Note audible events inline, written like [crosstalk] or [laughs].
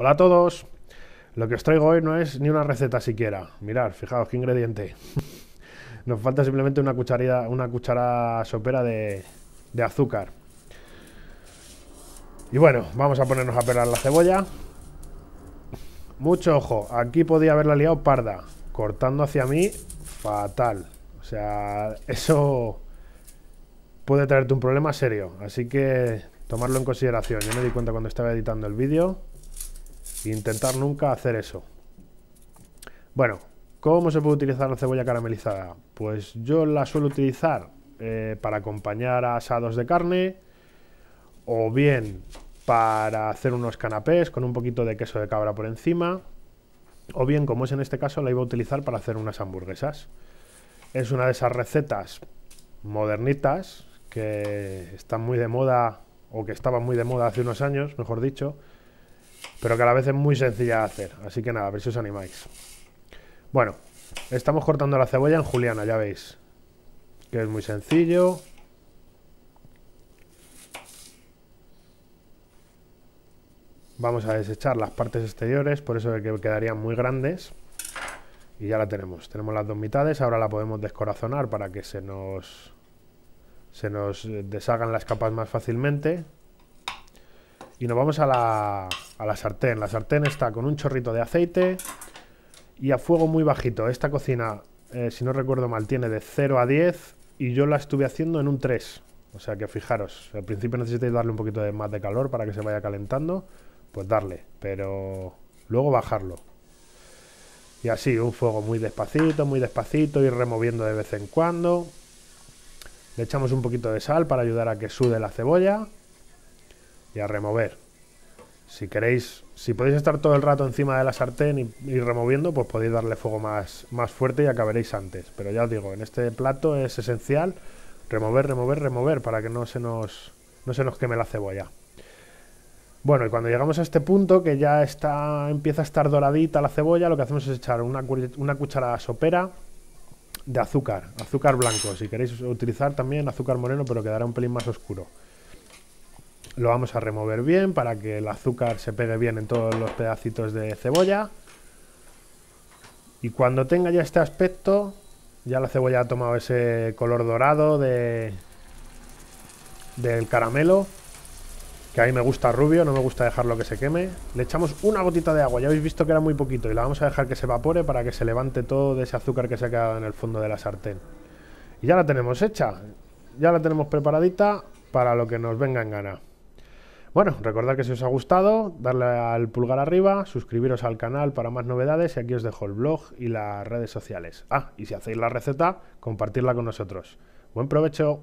Hola a todos. Lo que os traigo hoy no es ni una receta siquiera. Mirad, fijaos qué ingrediente. [laughs] Nos falta simplemente una cucharada, una cuchara sopera de, de azúcar. Y bueno, vamos a ponernos a pelar la cebolla. Mucho ojo, aquí podía haberla liado parda. Cortando hacia mí, fatal. O sea, [laughs] eso puede traerte un problema serio. Así que tomarlo en consideración. Yo me di cuenta cuando estaba editando el vídeo Intentar nunca hacer eso. Bueno, ¿cómo se puede utilizar la cebolla caramelizada? Pues yo la suelo utilizar eh, para acompañar asados de carne o bien para hacer unos canapés con un poquito de queso de cabra por encima o bien, como es en este caso, la iba a utilizar para hacer unas hamburguesas. Es una de esas recetas modernitas que están muy de moda o que estaban muy de moda hace unos años, mejor dicho, pero que a la vez es muy sencilla de hacer. Así que nada, a ver si os animáis. Bueno, estamos cortando la cebolla en juliana, ya veis. Que es muy sencillo. Vamos a desechar las partes exteriores, por eso que quedarían muy grandes. Y ya la tenemos. Tenemos las dos mitades, ahora la podemos descorazonar para que se nos se nos eh, deshagan las capas más fácilmente. Y nos vamos a la a la sartén. La sartén está con un chorrito de aceite y a fuego muy bajito. Esta cocina, eh, si no recuerdo mal, tiene de 0 a 10 y yo la estuve haciendo en un 3. O sea que fijaros, al principio necesitáis darle un poquito de, más de calor para que se vaya calentando. Pues darle, pero luego bajarlo. Y así, un fuego muy despacito, muy despacito, ir removiendo de vez en cuando. Le echamos un poquito de sal para ayudar a que sude la cebolla. Y a remover si queréis, si podéis estar todo el rato encima de la sartén y, removiendo, pues podéis darle fuego más, más fuerte y acabaréis antes. Pero ya os digo, en este plato es esencial remover, remover, remover para que no se nos, no se nos queme la cebolla. Bueno, y cuando llegamos a este punto, que ya está, empieza a estar doradita la cebolla, lo que hacemos es echar una, una cucharada sopera de azúcar, azúcar blanco. Si queréis utilizar también azúcar moreno, pero quedará un pelín más oscuro. Lo vamos a remover bien para que el azúcar se pegue bien en todos los pedacitos de cebolla. Y cuando tenga ya este aspecto, ya la cebolla ha tomado ese color dorado de del caramelo, que a mí me gusta rubio, no me gusta dejarlo que se queme. Le echamos una gotita de agua, ya habéis visto que era muy poquito, y la vamos a dejar que se evapore para que se levante todo de ese azúcar que se ha quedado en el fondo de la sartén. Y ya la tenemos hecha, ya la tenemos preparadita para lo que nos venga en gana. Bueno, recordad que si os ha gustado, darle al pulgar arriba, suscribiros al canal para más novedades y aquí os dejo el blog y las redes sociales. Ah, y si hacéis la receta, compartirla con nosotros. Buen provecho.